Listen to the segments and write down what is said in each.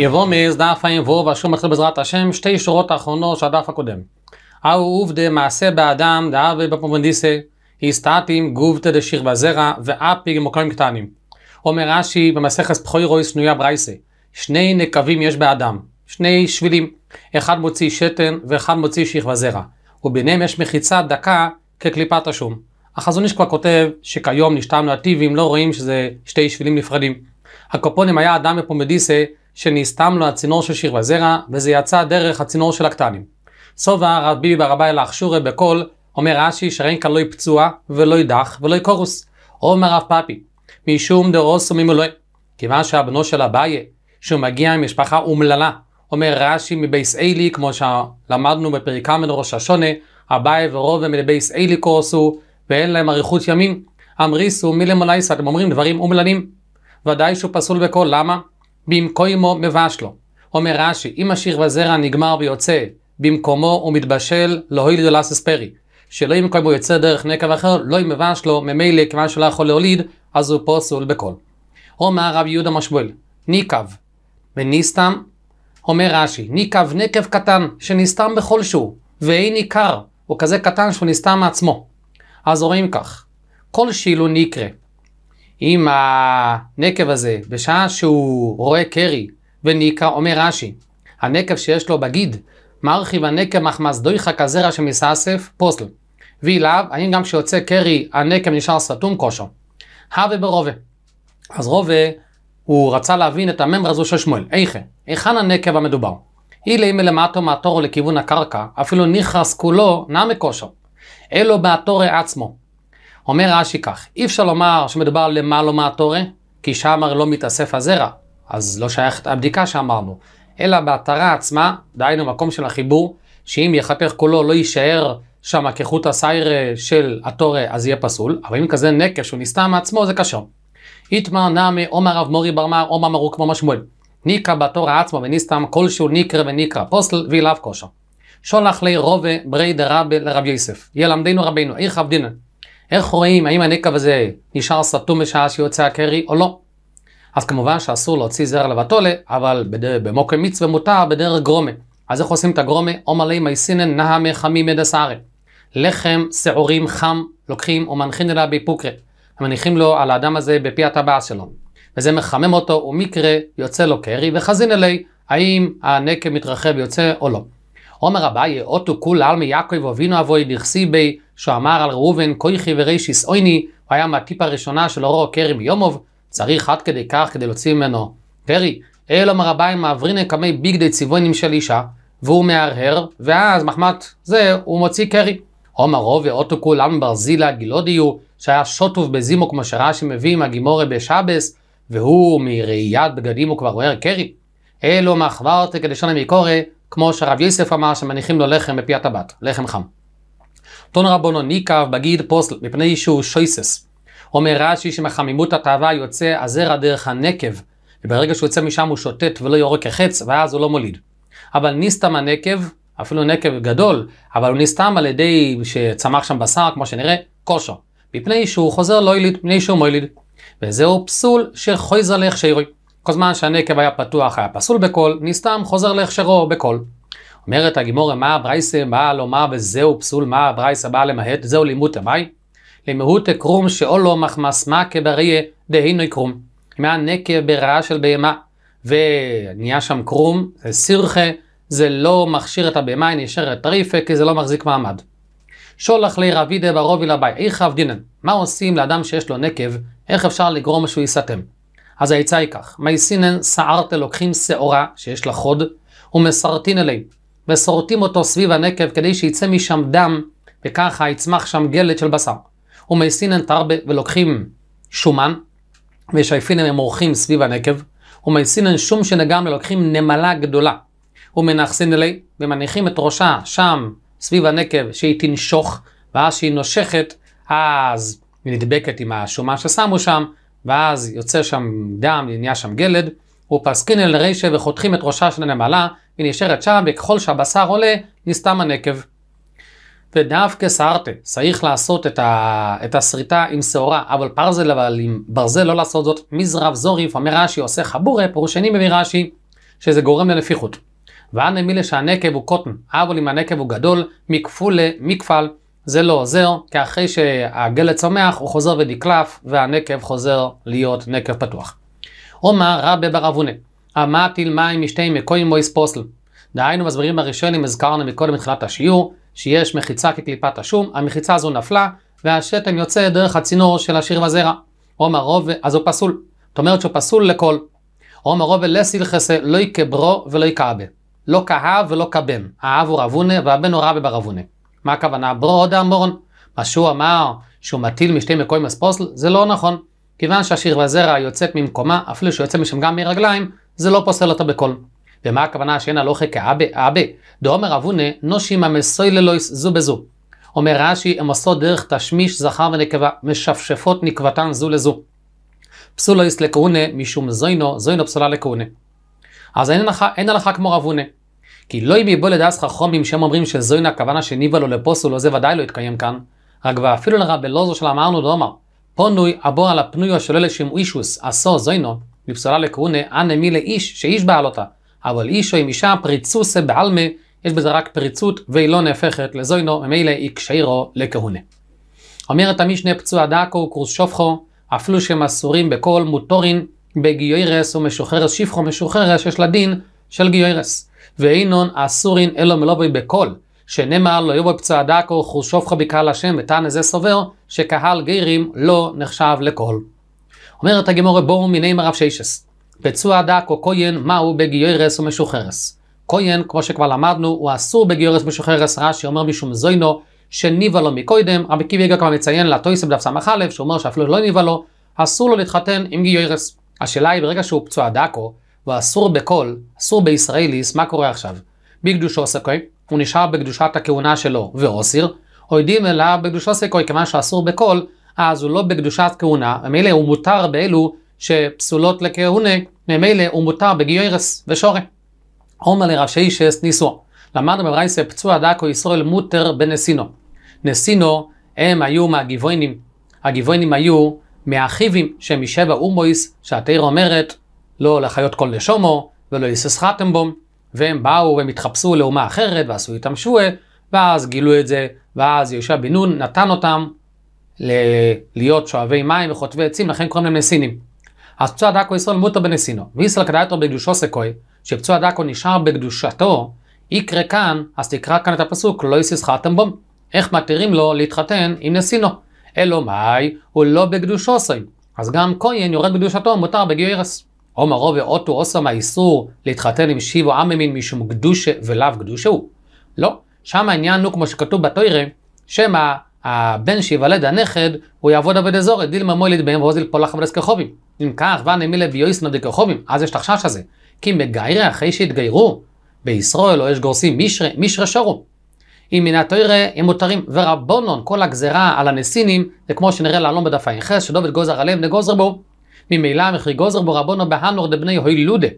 יבוא מעז דף ע"ו, ואשר מתחיל בעזרת השם, שתי שורות אחרונות של הדף הקודם. אהו עובדה מעשה באדם דאבי בפרובנדיסה, הסתתים גובטה דשיר בזרע, ואפי גמוקרים קטנים. אומר רש"י במסכת פחוירויס שנויה ברייסה, שני נקבים יש באדם, שני שבילים, אחד מוציא שתן ואחד מוציא שכבה זרע, וביניהם יש מחיצה דקה כקליפת השום. החזון איש כבר כותב שכיום נשתם נתיבים לא רואים שזה שתי שבילים נפרדים. הקופונים היה אדם בפומדיסה שנסתם לו לא הצינור של שיר וזרע, וזה יצא דרך הצינור של הקטנים. סובה רבי ביבי ברבי אלה אכשורי בקול, אומר רש"י שרן כאן לא יפצוע, ולא יידח, ולא יקורוס. אומר רב פאפי, משום דרוסו ממולוי. כיוון שהבנו של אביי, שהוא מגיע עם משפחה אומללה, אומר רש"י מבייס אלי, כמו שלמדנו בפרקה מן השונה, אביי ורוב הם מבייס אלי קורסו, ואין להם אריכות ימים. אמריסו מילי מילמולייסה, אתם אומרים דברים אומללים. ודאי שהוא פסול בקול, למה? במקומו מבשלו. אומר רש"י, אם השיר והזרע נגמר ויוצא, במקומו ומתבשל, לא הועיל דולס אספרי. שלא אם הוא יוצא דרך נקב אחר, לא אם מבשלו, ממילא כיוון שלא יכול להוליד, אז הוא פוסול בכל. אומר רב יהודה משבואל, ניקב וניסתם? אומר רש"י, ניקב נקב קטן, שנסתם בכל שהוא, ואין ניכר, הוא כזה קטן שהוא נסתם מעצמו. אז רואים כך, כל שילון נקרה, אם הנקב הזה, בשעה שהוא רואה קרי, וניקה, אומר רש"י, הנקב שיש לו בגיד, מרחיב הנקב מחמס דויחה כזרע שמסאסף פוסל. ואילאו, האם גם כשיוצא קרי, הנקב נשאר סתום כושר? הווה ברובה. אז רובה, הוא רצה להבין את הממרה הזו של שמואל, איכה, היכן הנקב המדובר? אילי מלמטו מהתור לכיוון הקרקע, אפילו ניחס כולו נע מכושר. אלו בהתור עצמו. אומר רש"י כך, אי אפשר לומר שמדובר על למעלה לא מהתורה, כי שם הרי לא מתאסף הזרע, אז לא שייכת הבדיקה שאמרנו, אלא בהתרה עצמה, דהיינו מקום של החיבור, שאם יחפך כולו לא יישאר שם כחוט הסיירה של התורה, אז יהיה פסול, אבל אם כזה נקב שהוא נסתר מעצמו, זה כשר. איתמר נמי, עומר רב מורי ברמה, עומר מרוק כמו משמואל. ניקרא בתורה עצמו וניסתם כלשהו ניקרא וניקרא פוסל ואילאו כושר. שולח לי רובה ברי דרבה לרב יוסף. ילמדנו רבינו, איך אבדינן. איך רואים האם הנקב הזה נשאר סתום בשעה שיוצא הקרי או לא? אז כמובן שאסור להוציא זרע לבטולה, אבל במוקר מצווה מותר בדרך גרומה. אז איך עושים את הגרומה? עומר לי נאה מחמי מדס ארי. לחם שעורים חם לוקחים ומנחין אליו בפוקרה. ומניחים לו על האדם הזה בפי הטבעה שלו. וזה מחמם אותו, ומקרה יוצא לו קרי וחזין אלי, האם הנקב מתרחב יוצא או לא. עומר אביי, אוטו כול עלמי יעקב אבינו אבוי דכסי בי, שהוא אמר על ראובן כויכי ורישיס אויני, הוא היה מהטיפ הראשונה של אורו קרי מיומוב, צריך עד כדי כך כדי להוציא ממנו. פרי, אל עומר אביי מעברין נקמי די ציוונים של אישה, והוא מהרהר, ואז מחמת זה הוא מוציא קרי. עומר רובי אוטו כול עלמי ברזילה גילודיו, שהיה שוטוב בזימו כמו שרש"י מביא עם הגימורי בשבס, והוא מראיית בגדים הוא כבר רואה קרי. אלו מחברת כדשון המיקורא כמו שהרב יוסף אמר שמניחים לו לחם בפי הטבעת, לחם חם. תון רבונו ניקב בגיד פוסל מפני שהוא שויסס. אומר רש"י שמחמימות התאווה יוצא הזרע דרך הנקב, וברגע שהוא יוצא משם הוא שוטט ולא יורק כחץ, ואז הוא לא מוליד. אבל נסתם הנקב, אפילו נקב גדול, אבל הוא נסתם על ידי שצמח שם בשר, כמו שנראה, כושר. מפני שהוא חוזר לא יליד, מפני שהוא מוליד. וזהו פסול שחויזר לך שירוי. כל זמן שהנקב היה פתוח, היה פסול בקול, נסתם חוזר להכשרו בקול. אומרת הגימורה, מה הברייסה באה לומר וזהו פסול, מה הברייסה בא למעט, זהו לימוד תמאי? למהות קרום שאולו לא מחמס מה כבריה דהינו קרום. אם היה נקב ברעה של בהמה, ונהיה שם קרום, זה סירחה, זה לא מכשיר את הבהמה, היא נשארת טריפה, כי זה לא מחזיק מעמד. שולח לי רבידה ברובי לבי, איך אבדינן, מה עושים לאדם שיש לו נקב, איך אפשר לגרום שהוא יסתם? אז העצה היא כך, מייסינן סערתה לוקחים שעורה שיש לה חוד ומסרטין אליה, וסורטים אותו סביב הנקב כדי שיצא משם דם, וככה יצמח שם גלד של בשר. ומייסינן תרבה ולוקחים שומן, ושייפינן הם עורכים סביב הנקב, ומייסינן שום שנגם ולוקחים נמלה גדולה, ומנכסין אלי, ומניחים את ראשה שם סביב הנקב שהיא תנשוך, ואז שהיא נושכת, אז היא נדבקת עם השומן ששמו שם, ואז יוצא שם דם, נהיה שם גלד, ופסקין אל רישה וחותכים את ראשה של הנמלה, היא נשארת שם, וככל שהבשר עולה, נסתם הנקב. ודווקא סרטה, צריך לעשות את, ה... את הסריטה עם שעורה, אבל פרזל אבל עם ברזל לא לעשות זאת, מזרב זוריף, אומר רש"י, עושה חבורה, פירושני מביא רש"י, שזה גורם לנפיחות. ואנא מילא שהנקב הוא קוטן, אבל אם הנקב הוא גדול, מכפול מכפל, זה לא עוזר, כי אחרי שהגלד צומח הוא חוזר ונקלף והנקב חוזר להיות נקב פתוח. עומר רבי בר אבונה, המטיל מים משתי מקוים מויס פוסל. דהיינו מסבירים הראשונים, הזכרנו מקודם מתחילת השיעור, שיש מחיצה כקליפת השום, המחיצה הזו נפלה, והשתן יוצא דרך הצינור של השיר והזרע. עומר רוב, אז הוא פסול. זאת אומרת שהוא פסול לכל. עומר רוב לסילחסה לא יקברו לא ולא יקעבה. לא כהב ולא כבן. האב הוא רבונה והבן הוא רבי בר אבונה. מה הכוונה? ברוד אמורון. מה שהוא אמר שהוא מטיל משתי מקויים אספוסל, זה לא נכון. כיוון שהשיר והזרע יוצאת ממקומה, אפילו שהוא יוצא משם גם מרגליים, זה לא פוסל אותה בכל. ומה הכוונה שאין הלוכה כאבה אבה? דאומר אבונה נושים המסוי ללויס זו בזו. אומר רש"י, הם עושות דרך תשמיש זכר ונקבה, משפשפות נקבתן זו לזו. פסולויס לקהונה משום זוינו, זוינו פסולה לקהונה. אז אין הלכה, אין הלכה כמו רבונה. כי לא אם יבוא לדאס חכומים שהם אומרים שזוין הכוונה שניבה לו לפוסולו זה ודאי לא יתקיים כאן. רק ואפילו לרבי לוזו אמרנו דאמר, פונוי אבו על הפנויו של אלה לשם אישוס עשו זוינו, מפסולה לקרונה אנא מי לאיש שאיש בעל אותה, אבל איש או עם אישה פריצוסה בעלמה, יש בזה רק פריצות והיא לא נהפכת לזוינו, ממילא היא קשיירו לכהונה. אומרת המשנה פצוע דאקו קורס שופחו, אפילו שהם אסורים בכל מוטורין בגיוירס ומשוחררס, שפחו משוחררס, יש לה דין של גיוירס. ואינון אסורין אלו מלובי בקול, שנאמר לא יבוא בצעדה דקו חושופך בקהל השם, וטען זה סובר שקהל גרים לא נחשב לקול. אומרת הגמורה בואו מיני מרב שישס, פצוע דקו כהן מהו בגיורס ומשוחרס. כהן, כמו שכבר למדנו, הוא אסור בגיורס ומשוחרס, רש"י אומר משום זוינו, שניבה לו מקודם, רבי קיבי כבר מציין לטויסב דף ס"א, שאומר שאפילו לא ניבה לו, אסור לו להתחתן עם גיורס. השאלה היא, ברגע שהוא פצוע דקו, ואסור בכל, אסור בישראליס, מה קורה עכשיו? בקדושו סקוי, הוא נשאר בקדושת הכהונה שלו ואוסיר, יודעים אליו בקדושו סקוי, כיוון שאסור בכל, אז הוא לא בקדושת כהונה, ומילא הוא מותר באלו שפסולות לכהונה, ומילא הוא מותר בגיורס ושורי. עומר לראשי שס ניסו. למדנו בברייסה פצוע דקו ישראל מותר בנסינו. נסינו הם היו מהגיבוינים. הגיבוינים היו מהאחיבים שמשבע אומויס, שהתיר אומרת לא לחיות כל לשומו, ולא יססחתם בו, והם באו והם התחפשו לאומה אחרת ועשו איתם שווה, ואז גילו את זה, ואז יהושע בן נון נתן אותם ל- להיות שואבי מים וחוטבי עצים, לכן קוראים להם נסינים. אז פצוע דקו ישראל מוטו בנסינו, וישראל כדאיתו בקדושו סקוי, שפצוע דקו נשאר בקדושתו, יקרה כאן, אז תקרא כאן את הפסוק, לא יססחתם בו. איך מתירים לו להתחתן עם נסינו? אלו מאי, הוא לא בקדושו סוי. אז גם כהן יורד בקדושתו, מותר בגיורס. עומר רובי אוטו עושה מהאיסור להתחתן עם שיבו עממין משום גדושה ולאו גדושה הוא. לא, שם העניין הוא כמו שכתוב בתוירה, שמא הבן שיוולד הנכד, הוא יעבוד עבד אזורת, דילמה מוילד בהם ועוזיל פולח ולס כחובים. אם כך, ואני מילא ביואיס נדיק דכחובים, אז יש את החשש הזה. כי מגיירה אחרי שהתגיירו, בישראל או לא יש גורסים מישרה, מישרה שרו. אם מן התוירה הם מותרים, ורבונון, כל הגזרה על הנסינים, זה כמו שנראה לעלום בדף האינכס, שדובד גוזר עליהם נגוזר בו. ממילא מכי גוזר בו רבונו בהנור דבני לודה.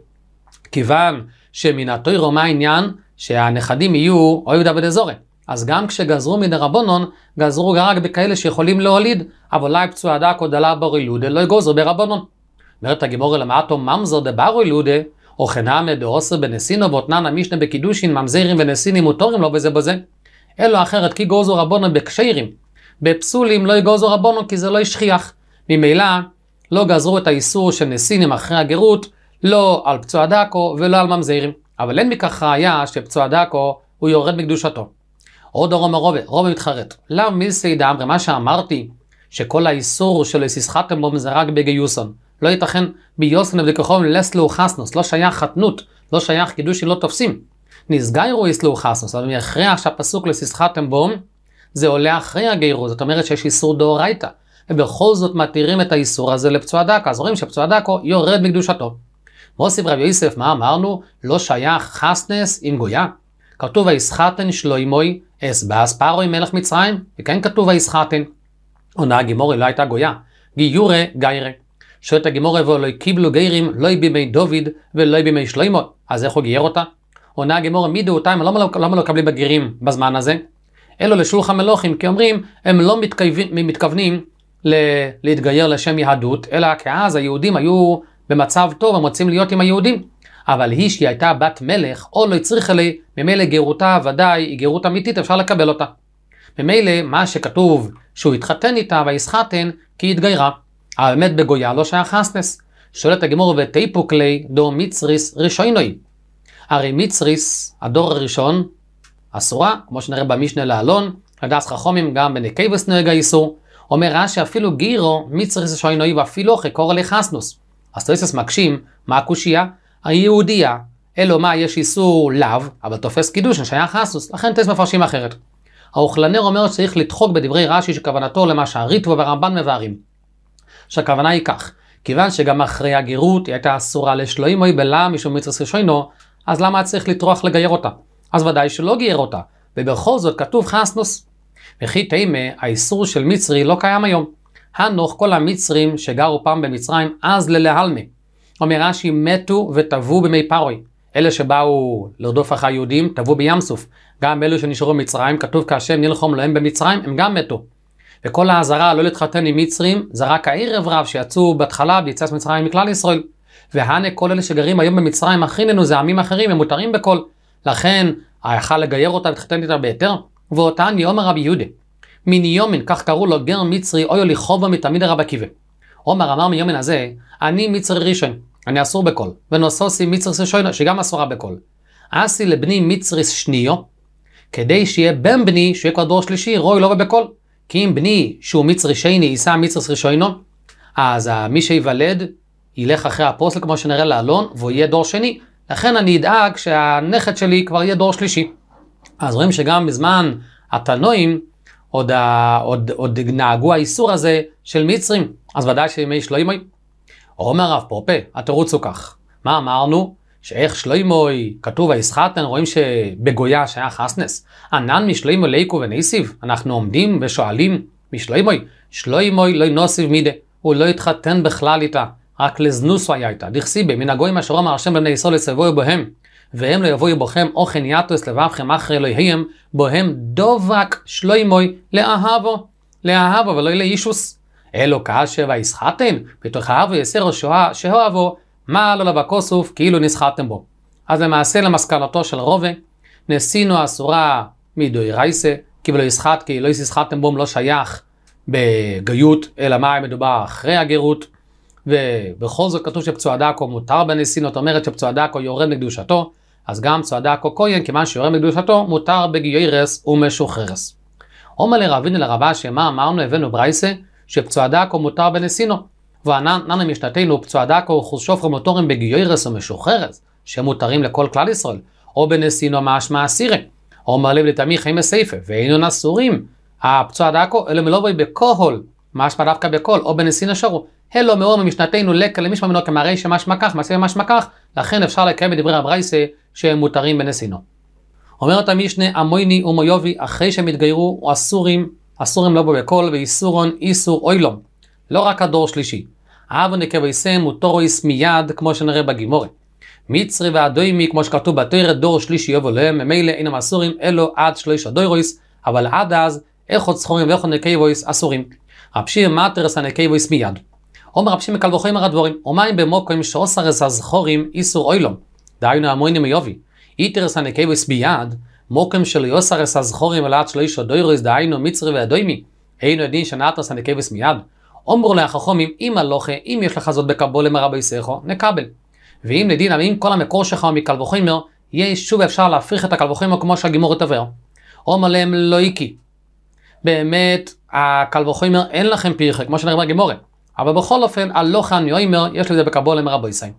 כיוון שמן התוירו מה העניין? שהנכדים יהיו אוי יהודה בדזורי. אז גם כשגזרו מדרבנון, גזרו רק בכאלה שיכולים להוליד, אבל אולי לא פצוע דק או דלה בר לודה לא יגוזר ברבונון. אומרת הגימור אל המעטו ממזר דברו לודה, או חנאמה דאוסר בנסינו ואותנן המשנה בקידושין ממזרים ונסינים ותורים לא בזה בזה. אלו אחרת כי גוזו רבונו בקשיירים. בפסולים לא יגוזו רבונו כי זה לא ישכיח. ממילא לא גזרו את האיסור של נסינים אחרי הגרות, לא על פצוע דאקו ולא על ממזירים. אבל אין מכך ראיה שפצוע דאקו הוא יורד מקדושתו. עוד אורם הרובה, רובה מתחרט. לאו מיסי דאמרי, מה שאמרתי, שכל האיסור של סיסחתם בו זה רק בגיוסון. לא ייתכן ביוסון דככום לסלו חסנוס, לא שייך חתנות, לא שייך קידושין לא תופסים. נסגיירו איסלו חסנוס, אבל מאחרי שהפסוק לסיסחתם בו, זה עולה אחרי הגיירו, זאת אומרת שיש איסור דאורייתא. הם בכל זאת מתירים את האיסור הזה לפצוע דקה. אז רואים שפצוע דקו יורד מקדושתו. מוסיף רבי יוסף, מה אמרנו? לא שייך חסנס עם גויה? כתוב ויסחטן שלוימוי אס פארוי מלך מצרים, וכן כתוב ויסחטן. עונה הגימורי לא הייתה גויה, גיורי גיירי. שואלת הגימורי ואולי קיבלו גיירים לא בימי דוד ולא בימי שלוימוי, אז איך הוא גייר אותה? עונה הגימורי מי דעותיים לא- למה לא, מקבלים בגירים בזמן הזה? אלו לשולחן מלוכים כי אומרים הם לא מתכוונים ל- להתגייר לשם יהדות, אלא כי אז היהודים היו במצב טוב, הם רוצים להיות עם היהודים. אבל היא שהיא הייתה בת מלך, או לא הצריכה לי, ממילא גרותה ודאי היא גרות אמיתית, אפשר לקבל אותה. ממילא מה שכתוב שהוא התחתן איתה ויסחטן כי היא התגיירה. האמת בגויה לא שייך חסנס. שואלת הגמור ותיפוק לי דור מצריס רישיינוי. הרי מצריס, הדור הראשון, אסורה, כמו שנראה במשנה לאלון, לדעת חכומים גם בנקייבס נוהג האיסור, אומר רש"י אפילו גירו, מצריך שוינוי ואפילו חקור לחסנוס. אז תויסס מקשים, מה הקושייה? היהודייה, אלו מה יש איסור לאו, אבל תופס קידוש ששייך חסנוס, לכן תויסס מפרשים אחרת. האוכלנר אומר שצריך לדחוק בדברי רש"י שכוונתו למה שהריטבו והרמב"ן מבארים. שהכוונה היא כך, כיוון שגם אחרי הגירות היא הייתה אסורה לשלוהים אוי בלה משום מצרס ראשונו, אז למה צריך לטרוח לגייר אותה? אז ודאי שלא גייר אותה, ובכל זאת כתוב חסנוס. וכי תימה, האיסור של מצרי לא קיים היום. הנוך כל המצרים שגרו פעם במצרים, אז ללהלמה. אומר רש"י, מתו וטבעו במי פרוי. אלה שבאו לרדוף אחרי היהודים, טבעו בים סוף. גם אלו שנשארו במצרים, כתוב כאשר נלחום להם במצרים, הם גם מתו. וכל האזהרה לא להתחתן עם מצרים, זה רק הערב רב שיצאו בהתחלה ביציאת מצרים מכלל ישראל. והנה כל אלה שגרים היום במצרים, אחרינו זה עמים אחרים, הם מותרים בכל. לכן, היכל לגייר אותה, להתחתן איתה בהיתר? ואותן יאמר רבי יהודה. מן יומן, כך קראו לו גר מצרי, אויו לכחובו מתלמיד הרב עקיבא. עומר אמר מיומן הזה, אני מצרי ראשון, אני אסור בקול, ונוסוסי מצרי ששוינו, שגם אסורה בכל. אסי לבני מצרי שניו, כדי שיהיה בן בני, שיהיה כבר דור שלישי, רוי לא ובקול. כי אם בני שהוא מצרי שני, יישא מצרי ראשונו, אז מי שיוולד, ילך אחרי הפוסל, כמו שנראה לאלון, והוא יהיה דור שני. לכן אני אדאג שהנכד שלי כבר יהיה דור שלישי. אז רואים שגם בזמן התנועים עוד, ה, עוד, עוד נהגו האיסור הזה של מצרים, אז ודאי שימי שלוימוי. אומר הרב התירוץ הוא כך, מה אמרנו? שאיך שלוימוי כתוב הישחטן, רואים שבגויה שהיה חסנס. ענן משלוימו ליקו וניסיב, אנחנו עומדים ושואלים משלוימוי, שלוימוי לא נוסיב מידה, הוא לא התחתן בכלל איתה, רק לזנוסו היה איתה. דכסיבי, מן הגויים אשר אמר השם בבני ישראל לצבוי בהם. והם לא יבואו בוכם אוכן יתוס לבבכם אחרי אלוהיהם, בוהם דובק שלוימוי לאהבו, לאהבו ולא לאישוס. אלו כאשר ויסחטם, בתוך אהבו יסר השואה שאוהבו, מה לא לבכוסוף, כאילו נסחטתם בו. אז למעשה למסקנתו של רובה, נשינו אסורה מדוי רייסה, כי ולא יסחט, כי לא יסחטתם בו, לא שייך בגיות, אלא מה מדובר אחרי הגרות. ובכל זאת כתוב שפצוע דקו מותר בנסינות, אומרת שפצוע דקו יורד לקדושתו, אז גם צועדה כה כהן, כיוון שיורה מקדושתו, מותר בגיירס ומשוחררס. עומר לרבינו לרבה שמה אמרנו? הבאנו ברייסה, שפצועדה כה מותר בנסינו. וענן משנתנו פצועדה כה חושוף רמוטורים בגיירס ומשוחררס, שמותרים לכל כלל ישראל, או בנסינו משמע אסירי. עומר לב לתמיך חיים בסייפה, ואינו נסורים. הפצועדה כה, אלו מלובי בכהול, משמע דווקא בכל, או בנסינו שרו. הלו מאור ממשנתנו לקה למשמע מנוקם הרי שמשמע כך, מעשה משמע כך, לכן אפשר לקיים את דברי הברייסה שהם מותרים בנסינו. אומרת המשנה המויני ומויובי אחרי שהם התגיירו או אסורים, אסורים לא בו בכל ואיסורון איסור אוילום. לא רק הדור שלישי. אבני כביסם וטורויס מיד כמו שנראה בגימורי. מצרי והדוימי כמו שכתוב בתרא דור שלישי יבוא להם ממילא אינם אסורים אלו עד שלושה דוירויס אבל עד אז איכות זכורים ואיכות נקייבויס אסורים. רב שיר מטרס הנקייבויס מיד. עומר רב שיר מקל וחומר הדבורים, ומים במוקוים שאוסרס הזכורים איסור אוילום. דהיינו המוינים איובי. איתר הנקייבס ביד, מוקם של יוסר אסא זכורים ולעד שלישו דוירוס דהיינו מצרי והדוימי. אינו יודעים שנעתרס הנקייבס מיד. אומרו להחכומים, אם הלוכה, אם יש לך זאת בקבול מרבי סייכו, נקבל. ואם לדין עמים כל המקור שלך הוא מקל וחומר, יהיה שוב אפשר להפריך את הקל וחומר כמו שהגימור התעבר. אומר להם לא איקי. באמת, הקל וחומר אין לכם פירחה, כמו שנראה בגימורת. אבל בכל אופן, הלוכה אני אומר, יש לזה בקבול מרבי סייכו.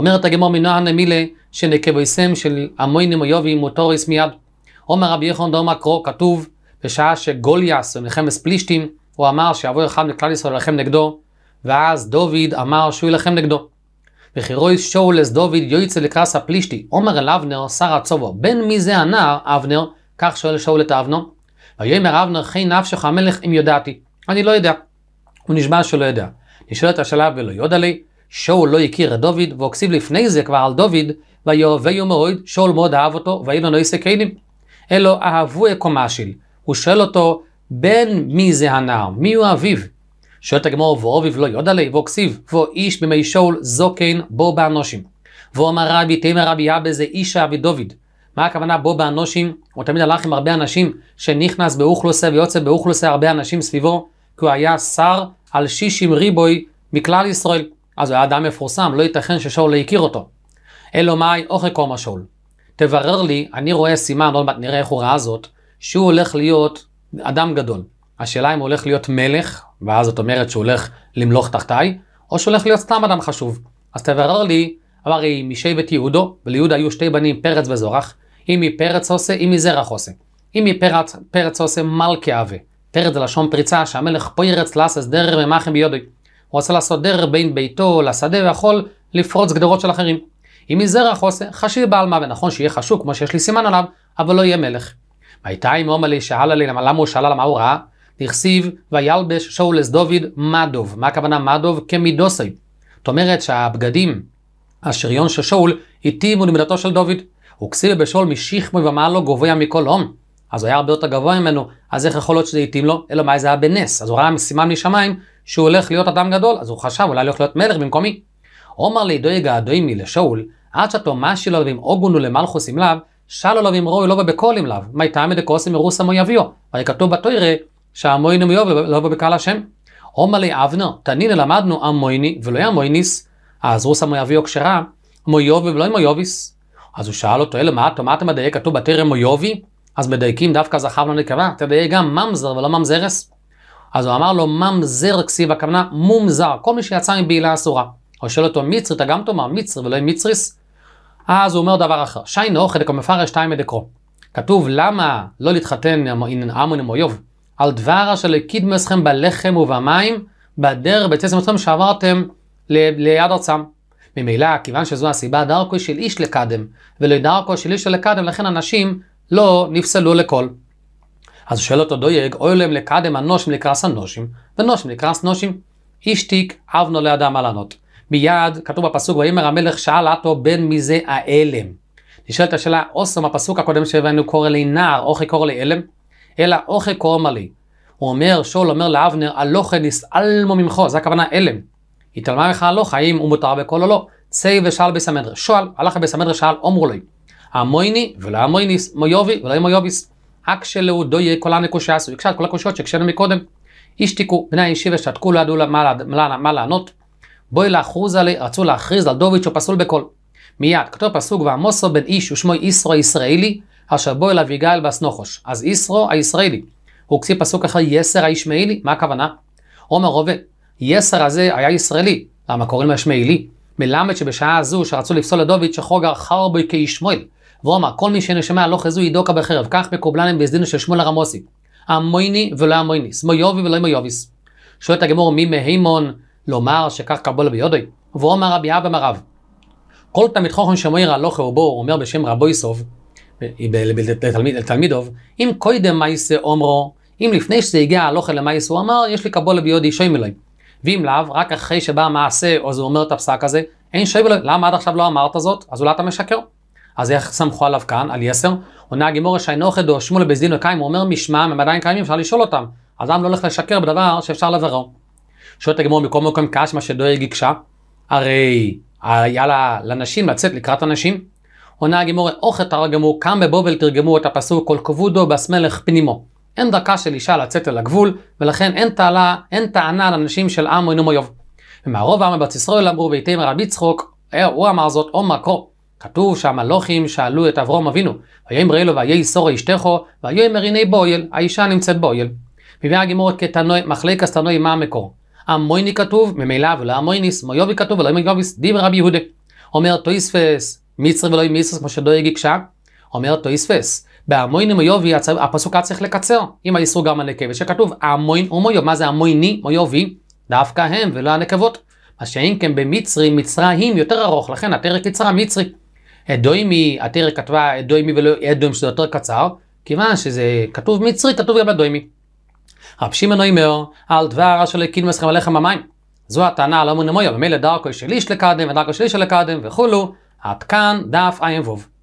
אומרת הגמור מנוען נמילה שנקבויסם של המוינים איובים מוטוריס מיד. עומר רבי יחון דרום הקרוא כתוב בשעה שגוליאס מלחמת פלישתים הוא אמר שיבוא אחד מכלל ישראל ללחם נגדו ואז דוד אמר שהוא ילחם נגדו. וחירויס שאולס דוד יויצא לקרס הפלישתי עומר אל אבנר שר הצובו בן מי זה הנער אבנר כך שואל שאול את אבנר ויאמר אבנר חי נפשך המלך אם יודעתי אני לא יודע הוא נשבע שלא יודע נשאל את השלב ולא יודע לי שאול לא הכיר את דוד, והוקסיב לפני זה כבר על דוד, ויאהבהו מאוד, שאול מאוד אהב אותו, ואילו נויסי קיינים. אלו אהבו הקומשיל. הוא שואל אותו, בן מי זה הנער? מי הוא אביו? שואל את הגמור, ואוביב לא יודע לי, והוקסיב, ואיש במי שאול זוקן כן בו באנושים. ואומר רבי, תימר רבי אבא זה איש אבי דוד. מה הכוונה בו באנושים? הוא תמיד הלך עם הרבה אנשים, שנכנס באוכלוסה ויוצא באוכלוסה הרבה אנשים סביבו, כי הוא היה שר על שישים ריבוי מכלל ישראל. אז הוא היה אדם מפורסם, לא ייתכן ששאול לא הכיר אותו. אלו מאי אוכל קומה שאול. תברר לי, אני רואה סימן, עוד מעט נראה איך הוא ראה זאת, שהוא הולך להיות אדם גדול. השאלה אם הוא הולך להיות מלך, ואז זאת אומרת שהוא הולך למלוך תחתיי, או שהוא הולך להיות סתם אדם חשוב. אז תברר לי, אמר היא משבט יהודו, וליהודה היו שתי בנים, פרץ וזורח, אם מפרץ עושה, אם מזרח עושה. אם מפרץ פרץ עושה מלכה אבה. פרץ זה לשון פריצה, שהמלך פרץ לאסס דרר ממחם ביודי. הוא רוצה לעשות דרך בין ביתו לשדה ויכול לפרוץ גדרות של אחרים. אם מזרח עושה, חשיב בעלמא, ונכון שיהיה חשוב כמו שיש לי סימן עליו, אבל לא יהיה מלך. והייתה עם עומלי שאלה לי למה הוא שאלה למה הוא ראה? נכסיב וילבש שאולס דוד מדוב. מה הכוונה מדוב? כמידוסי. זאת אומרת שהבגדים, השריון של שאול, התאימו למידתו של דוד. הוא כסיב בשאול משכמו ומעלו גבוה מכל הום. אז הוא היה הרבה יותר גבוה ממנו, אז איך יכול להיות שזה התאים לו? אלא מה זה היה בנס. אז הוא ראה סימן משמיים שהוא הולך להיות אדם גדול, אז הוא חשב אולי הולך להיות מלך במקומי. עומר לידוי געדוי מי לשאול, עד שתומשי לו ועם אוגונו למלכוס עם לאו, שלו לו ועם רואי לו לא עם לאו, מי תעמד מיתמי עם מרוס עמו יביאו. הרי כתוב בתוירא, שהמוינו מיוב לא בקהל השם. עומר לי אבנו, תנינו למדנו עמויני ולא המויניס, אז רוס עמו יביאו כשרה, מויוב ולא מויוביס. אז הוא שאל אותו, אלה מה אתה מדייק כתוב בתוירה מויובי? אז מדייקים דווקא זכר לא נקבה, תדייק גם ממזר ולא ממזרס. אז הוא אמר לו ממזר כסיב, הכוונה מומזר, כל מי שיצא מבעילה אסורה. הוא שואל אותו מצרי, אתה גם תאמר מצרי ולא מצריס? אז הוא אומר דבר אחר, שיין חלק המפרש שתיים מדקרו. כתוב למה לא להתחתן עם עמון עם איוב? על דבר אשר הקידמו אתכם בלחם ובמים, בדרך בצעצם אתכם שעברתם ליד ארצם. ממילא, כיוון שזו הסיבה דרכו של איש לקדם, ולא דרכו של איש לקדם, לכן אנשים לא נפסלו לכל. אז שואל אותו דויג, אוי להם לקדם אנושים לקרס אנושים, ונושים לקרס נושים. איש תיק, אבנו לאדם על ענות. מיד, כתוב בפסוק, ויאמר המלך שאל עתו בן מזה האלם. נשאלת השאלה, אוסם הפסוק הקודם שהבאנו קורא לי נער, אוכי קורא לי אלם, אלא אוכי קורמה לי. הוא אומר, שאול אומר לאבנר, הלוכה נסעלמו ממך, זה הכוונה אלם. התעלמה ממך הלוכה, האם הוא מותר בקול או לא. צי ושאל בסמדר. שואל, הלך בסמדר שאל, אמרו לי. המויני ולא המויניס, מויובי ולא מויוביס. הכשלו דויה כל הנקושס, הוא הקשה את כל הקושיות שקשינו מקודם. השתיקו בני הישיבה, שתקו, לא ידעו מה לענות. בואי לאחוז עלי, רצו להכריז על דוביץ' הוא פסול בקול. מיד, כתוב פסוק ועמוסו בן איש ושמו ישרו הישראלי, אשר בואי אל אביגיל באסנוחוש. אז ישרו הישראלי. הוא קצי פסוק אחר יסר הישמעילי, מה הכוונה? עומר רובה, יסר הזה היה ישראלי, למה קוראים לו ישמעילי? מלמד שבשעה הזו שרצו לפסול לדוביץ' שחוגר חרבוי כישמעאל, ואומר, כל מי שנשמע לא חזו ידוקה בחרב, כך מקובלנם בזדינו של שמואל הרמוסי. המויני ולא המויניס, מויובי ולא מויוביס. שואלת הגמור, מי מהימון לומר שכך קבול ביודוי? ואומר רבי אבא מרב, כל תלמיד חוכם שמויר הלוכה ובו, אומר בשם רבו יסוב, לתלמידוב, אם קוידם מייסה אומרו, אם לפני שזה הגיע הלוכה למייס, הוא אמר, יש לי קבול ביודי שוי מלוי. ואם לאו, רק אחרי שבא המעשה, או זה אומר את הפסק הזה, אין שוי מלוי. למה עד עכשיו לא אמרת זאת? אז אולי אתה משקר. אז איך סמכו עליו כאן, על יסר? עונה הגימורה שאינו חדוש, שמואל בזדין וקיים, הוא אומר משמעם, הם עדיין קיימים, אפשר לשאול אותם. אז העם לא הולך לשקר בדבר שאפשר שואל את הגימור מקום מקום קש, מה שדואג יקשה, הרי היה לה, לנשים לצאת לקראת הנשים. עונה הגימור, אוכל תרגמו, קם בבובל תרגמו את הפסוק, כל כבודו בסמלך פנימו. אין דרכה של אישה לצאת אל הגבול, ולכן אין, תעלה, אין טענה לנשים של עם אינו מויוב. אויב. ומערוב העם בבת ישראל אמרו, ואיתם רבי צחוק, אה, הוא אמר זאת, או מקור, כתוב שהמלוכים שאלו את אברום אבינו, ויאמר אלו ויהי סורי אשתךו, ויאמר הנה בויל, האישה נמצאת בויל. מביאה הגמורת כתנוי, מחלקס תנוי מה המקור. המויני כתוב, ממילא ולא המויניס, מויובי כתוב ולא מויניס, דיבר רבי יהודה. אומר תויספס, מצרי ולא מיסרס כמו שדואג הקשה. אומר תויספס, בהמויני מויובי הפסוק היה צריך לקצר, עם האיסור גם הנקבת, שכתוב המוין ומויוב, מה זה המויני מויובי? דווקא הם ולא הנקבות. מה שאם כן במצרי, מצרים יותר ארוך, לכן הפרק יצרה מצרי. אדוימי, עתירי כתבה אדוימי ולא אדוימי שזה יותר קצר, כיוון שזה כתוב מצרי, כתוב גם אדוימי. רב שמעון אומר, על דבר אשר לא הקינו מסכם הלחם המים. זו הטענה על לא אמון אמויה, ממילא דרכו איש לקדם ודרכו של איש לקדם וכולו, עד כאן דף ע"ו.